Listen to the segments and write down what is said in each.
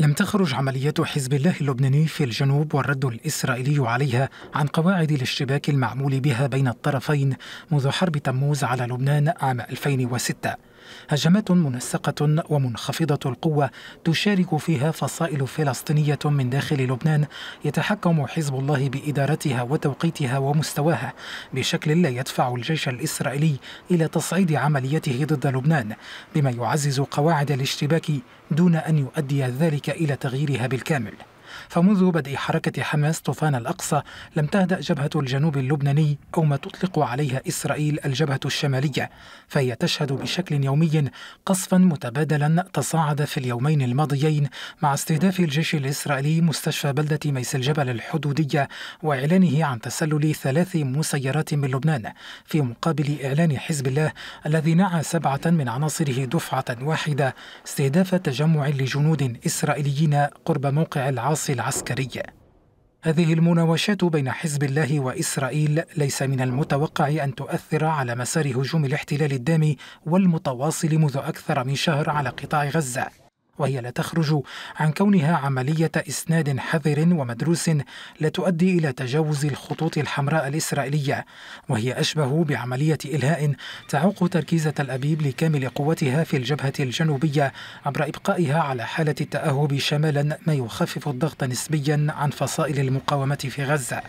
لم تخرج عمليات حزب الله اللبناني في الجنوب والرد الإسرائيلي عليها عن قواعد الاشتباك المعمول بها بين الطرفين منذ حرب تموز على لبنان عام 2006 هجمات منسقة ومنخفضة القوة تشارك فيها فصائل فلسطينية من داخل لبنان يتحكم حزب الله بإدارتها وتوقيتها ومستواها بشكل لا يدفع الجيش الإسرائيلي إلى تصعيد عمليته ضد لبنان بما يعزز قواعد الاشتباك دون أن يؤدي ذلك إلى تغييرها بالكامل فمنذ بدء حركة حماس طوفان الأقصى لم تهدأ جبهة الجنوب اللبناني أو ما تطلق عليها إسرائيل الجبهة الشمالية فهي تشهد بشكل يومي قصفا متبادلا تصاعد في اليومين الماضيين مع استهداف الجيش الإسرائيلي مستشفى بلدة ميس الجبل الحدودية وإعلانه عن تسلل ثلاث مسيرات من لبنان في مقابل إعلان حزب الله الذي نعى سبعة من عناصره دفعة واحدة استهداف تجمع لجنود إسرائيليين قرب موقع العاصمة النص العسكرية هذه المناوشات بين حزب الله وإسرائيل ليس من المتوقع أن تؤثر على مسار هجوم الاحتلال الدامي والمتواصل منذ أكثر من شهر على قطاع غزة وهي لا تخرج عن كونها عملية إسناد حذر ومدروس لا تؤدي إلى تجاوز الخطوط الحمراء الإسرائيلية وهي أشبه بعملية إلهاء تعوق تركيز تل أبيب لكامل قوتها في الجبهة الجنوبية عبر إبقائها على حالة التأهب شمالا ما يخفف الضغط نسبيا عن فصائل المقاومة في غزة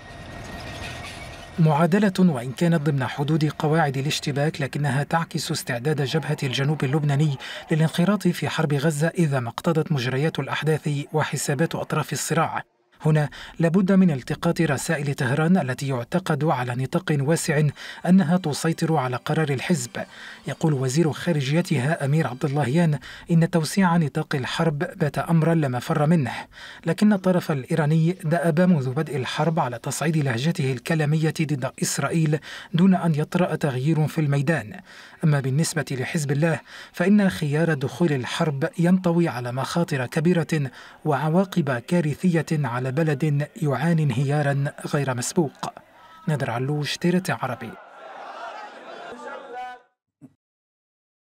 معادلة وإن كانت ضمن حدود قواعد الاشتباك لكنها تعكس استعداد جبهة الجنوب اللبناني للانخراط في حرب غزة إذا ما اقتضت مجريات الأحداث وحسابات أطراف الصراع هنا لابد من التقاط رسائل طهران التي يعتقد على نطاق واسع أنها تسيطر على قرار الحزب يقول وزير خارجيتها أمير عبد اللهيان إن توسيع نطاق الحرب بات أمرا لا مفر منه لكن الطرف الإيراني دأب منذ بدء الحرب على تصعيد لهجته الكلامية ضد إسرائيل دون أن يطرأ تغيير في الميدان أما بالنسبة لحزب الله فإن خيار دخول الحرب ينطوي على مخاطر كبيرة وعواقب كارثية على بلد يعاني انهيارا غير مسبوق نادر علوش تيرتي عربي